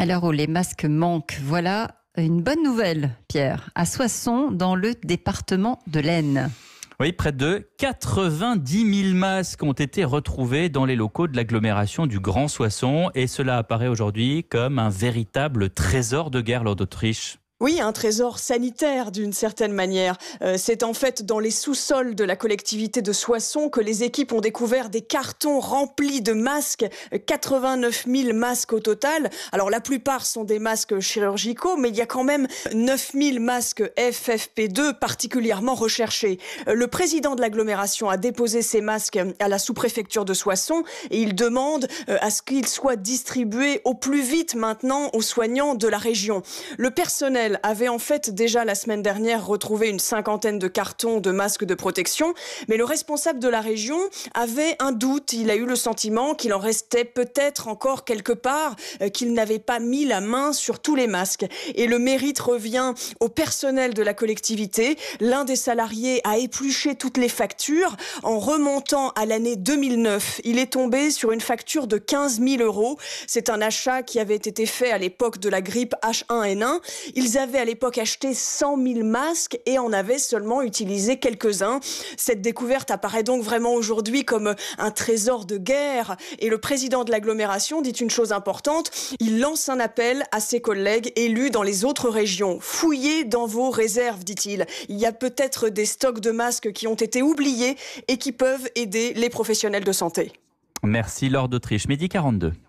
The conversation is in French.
Alors, l'heure où les masques manquent. Voilà une bonne nouvelle, Pierre, à Soissons, dans le département de l'Aisne. Oui, près de 90 000 masques ont été retrouvés dans les locaux de l'agglomération du Grand Soissons et cela apparaît aujourd'hui comme un véritable trésor de guerre lors d'Autriche. Oui, un trésor sanitaire d'une certaine manière. Euh, c'est en fait dans les sous-sols de la collectivité de Soissons que les équipes ont découvert des cartons remplis de masques, 89 000 masques au total. Alors la plupart sont des masques chirurgicaux, mais il y a quand même 9 000 masques FFP2 particulièrement recherchés. Euh, le président de l'agglomération a déposé ces masques à la sous-préfecture de Soissons et il demande euh, à ce qu'ils soient distribués au plus vite maintenant aux soignants de la région. Le personnel avait en fait déjà la semaine dernière retrouvé une cinquantaine de cartons de masques de protection, mais le responsable de la région avait un doute. Il a eu le sentiment qu'il en restait peut-être encore quelque part, euh, qu'il n'avait pas mis la main sur tous les masques. Et le mérite revient au personnel de la collectivité. L'un des salariés a épluché toutes les factures. En remontant à l'année 2009, il est tombé sur une facture de 15 000 euros. C'est un achat qui avait été fait à l'époque de la grippe H1N1. Ils avait à l'époque acheté 100 000 masques et en avait seulement utilisé quelques-uns. Cette découverte apparaît donc vraiment aujourd'hui comme un trésor de guerre et le président de l'agglomération dit une chose importante, il lance un appel à ses collègues élus dans les autres régions. Fouillez dans vos réserves, dit-il. Il y a peut-être des stocks de masques qui ont été oubliés et qui peuvent aider les professionnels de santé. Merci Lord d'Autriche, midi 42.